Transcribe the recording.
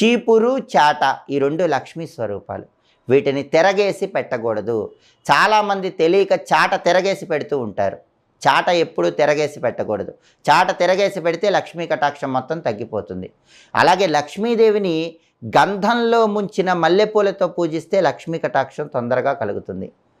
చీపురు చాట ఈ రెండు లక్ష్మీ స్వరూపాలు వీటిని తిరగేసి పెట్టకూడదు చాలామంది తెలియక చాట తిరగేసి పెడుతూ ఉంటారు చాట ఎప్పుడూ తిరగేసి పెట్టకూడదు చాట తిరగేసి పెడితే లక్ష్మీ కటాక్షం మొత్తం తగ్గిపోతుంది అలాగే లక్ష్మీదేవిని గంధంలో ముంచిన మల్లెపూలతో పూజిస్తే లక్ష్మీ కటాక్షం తొందరగా కలుగుతుంది